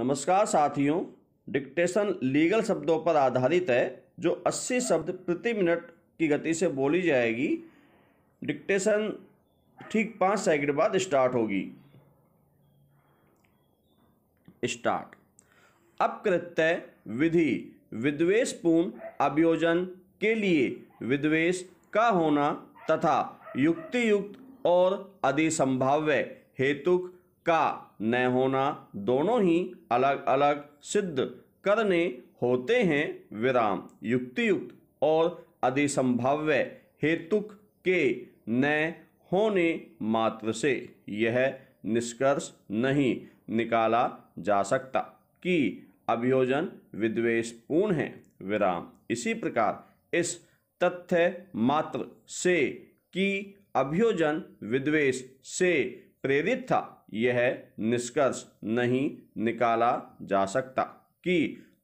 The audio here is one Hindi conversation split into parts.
नमस्कार साथियों डिक्टेशन लीगल शब्दों पर आधारित है जो 80 शब्द प्रति मिनट की गति से बोली जाएगी डिक्टेशन ठीक पाँच सेकंड बाद स्टार्ट होगी स्टार्ट अपकृत्य विधि विद्वेषपूर्ण अभियोजन के लिए विद्वेष का होना तथा युक्ति युक्त और अधिसंभाव्य हेतुक का न होना दोनों ही अलग अलग सिद्ध करने होते हैं विराम युक्तियुक्त और अधिसंभाव्य हेतुक के न होने मात्र से यह निष्कर्ष नहीं निकाला जा सकता कि अभियोजन विद्वेषपूर्ण है विराम इसी प्रकार इस तथ्य मात्र से कि अभियोजन विद्वेष से प्रेरित था यह निष्कर्ष नहीं निकाला जा सकता कि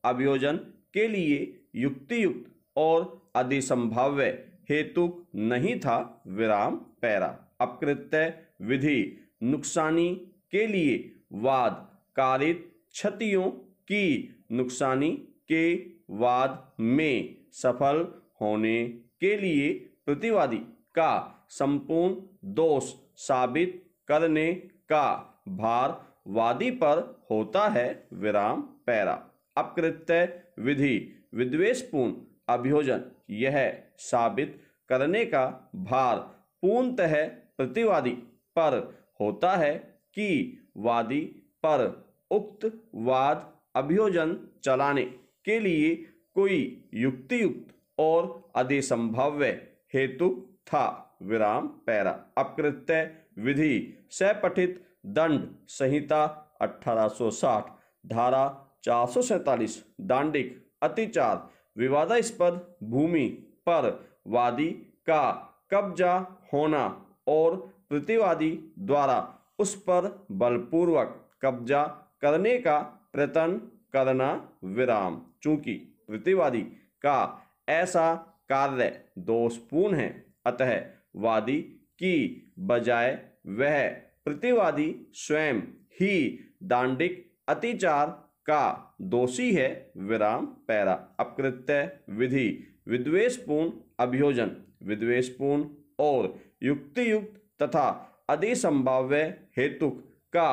अभियोजन के लिए युक्तियुक्त और अधिसंभाव्य हेतु नहीं था विराम पैरा अपकृत्य विधि नुकसानी के लिए वाद कारित क्षतियों की नुकसानी के वाद में सफल होने के लिए प्रतिवादी का संपूर्ण दोष साबित करने का भार वादी पर होता है विराम पैरा अपकृत्य विधि विद्वेषपूर्ण अभियोजन यह साबित करने का भार पूर्णतः प्रतिवादी पर होता है कि वादी पर उक्त वाद अभियोजन चलाने के लिए कोई युक्तियुक्त और अधिसंभव्य हेतु था विराम पैरा अपकृत्य विधि सपठित दंड संहिता 1860 धारा चार दांडिक अतिचार विवादास्पद भूमि पर वादी का कब्जा होना और प्रतिवादी द्वारा उस पर बलपूर्वक कब्जा करने का प्रयत्न करना विराम चूंकि प्रतिवादी का ऐसा कार्य दोषपूर्ण है अतः वादी की बजाय वह प्रतिवादी स्वयं ही दांडिक अतिचार का दोषी है विराम पैरा अपकृत्य विधि विद्वेषपूर्ण अभियोजन विद्वेषपूर्ण और युक्तियुक्त तथा अधिसंभाव्य हेतुक का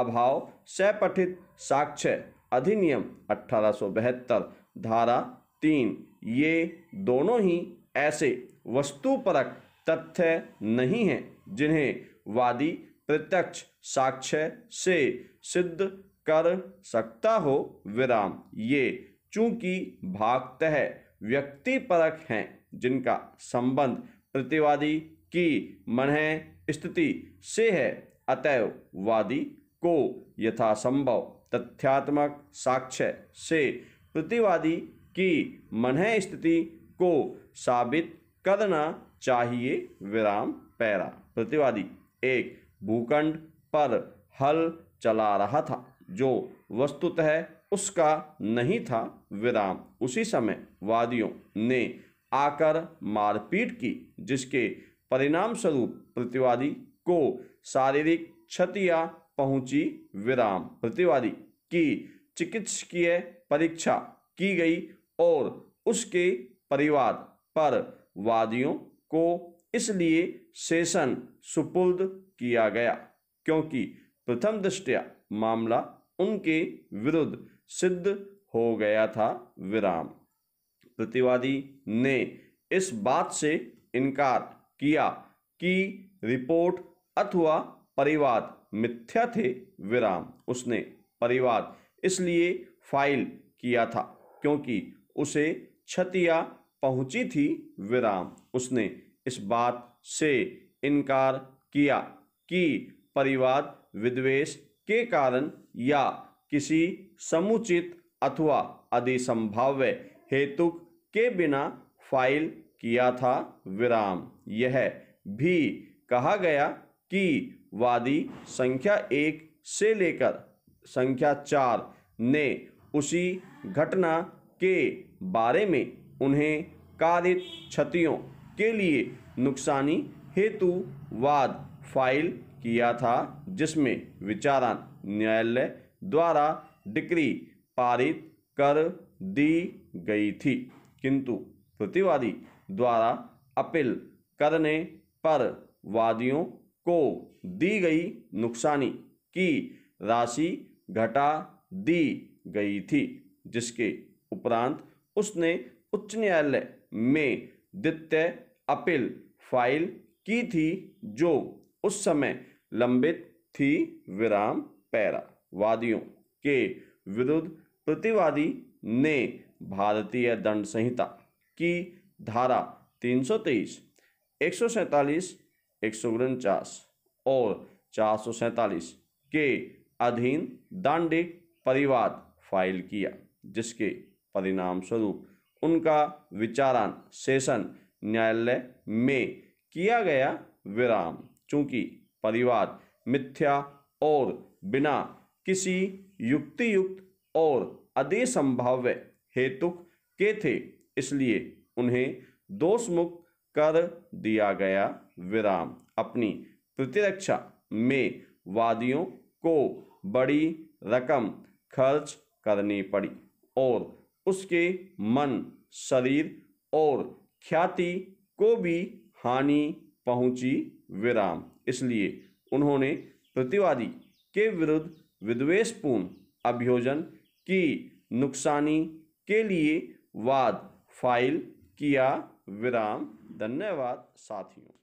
अभाव सपठित साक्ष्य अधिनियम अठारह धारा तीन ये दोनों ही ऐसे वस्तुपरक तथ्य नहीं हैं जिन्हें वादी प्रत्यक्ष साक्ष्य से सिद्ध कर सकता हो विराम ये चूंकि भागतः परक हैं जिनका संबंध प्रतिवादी की मन स्थिति से है अतएव वादी को यथासंभव तथ्यात्मक साक्ष्य से प्रतिवादी की मन स्थिति को साबित करना चाहिए विराम पैरा प्रतिवादी एक भूखंड पर हल चला रहा था जो वस्तुतः उसका नहीं था विराम उसी समय वादियों ने आकर मारपीट की जिसके परिणाम स्वरूप प्रतिवादी को शारीरिक क्षतियां पहुंची विराम प्रतिवादी की चिकित्सकीय परीक्षा की गई और उसके परिवार पर वादियों को इसलिए सेशन सुपुर्द किया गया क्योंकि प्रथम दृष्टया मामला उनके विरुद्ध सिद्ध हो गया था विराम प्रतिवादी ने इस बात से इनकार किया कि रिपोर्ट अथवा परिवाद मिथ्या थे विराम उसने परिवाद इसलिए फाइल किया था क्योंकि उसे क्षतिया पहुंची थी विराम उसने इस बात से इनकार किया कि परिवार विद्वेष के कारण या किसी समुचित अथवा अधिसंभाव्य हेतु के बिना फाइल किया था विराम यह भी कहा गया कि वादी संख्या एक से लेकर संख्या चार ने उसी घटना के बारे में उन्हें कारित क्षतियों के लिए नुकसानी हेतुवाद फाइल किया था जिसमें विचारण न्यायालय द्वारा डिक्री पारित कर दी गई थी किंतु प्रतिवादी द्वारा अपील करने पर वादियों को दी गई नुकसानी की राशि घटा दी गई थी जिसके उपरांत उसने उच्च न्यायालय में द्वितीय अपील फाइल की थी जो उस समय लंबित थी विराम पैरा वादियों के विरुद्ध प्रतिवादी ने भारतीय दंड संहिता की धारा 323, सौ उनचास और चार के अधीन दांडिक परिवाद फाइल किया जिसके परिणाम स्वरूप उनका विचारान सेशन न्यायालय में किया गया विराम चूंकि परिवाद मिथ्या और बिना किसी युक्ति युक्त और अधिसंभाव्य हेतुक के थे इसलिए उन्हें दोषमुक्त कर दिया गया विराम अपनी प्रतिरक्षा में वादियों को बड़ी रकम खर्च करनी पड़ी और उसके मन शरीर और ख्याति को भी हानि पहुंची विराम इसलिए उन्होंने प्रतिवादी के विरुद्ध विद्वेषपूर्ण अभियोजन की नुकसानी के लिए वाद फाइल किया विराम धन्यवाद साथियों